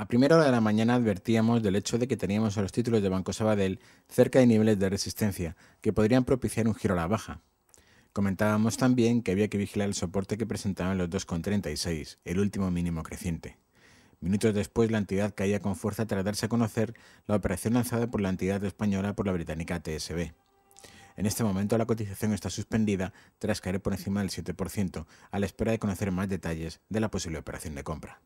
A primera hora de la mañana advertíamos del hecho de que teníamos a los títulos de Banco Sabadell cerca de niveles de resistencia que podrían propiciar un giro a la baja. Comentábamos también que había que vigilar el soporte que presentaban los 2,36, el último mínimo creciente. Minutos después, la entidad caía con fuerza tras darse a conocer la operación lanzada por la entidad española por la británica TSB. En este momento la cotización está suspendida tras caer por encima del 7%, a la espera de conocer más detalles de la posible operación de compra.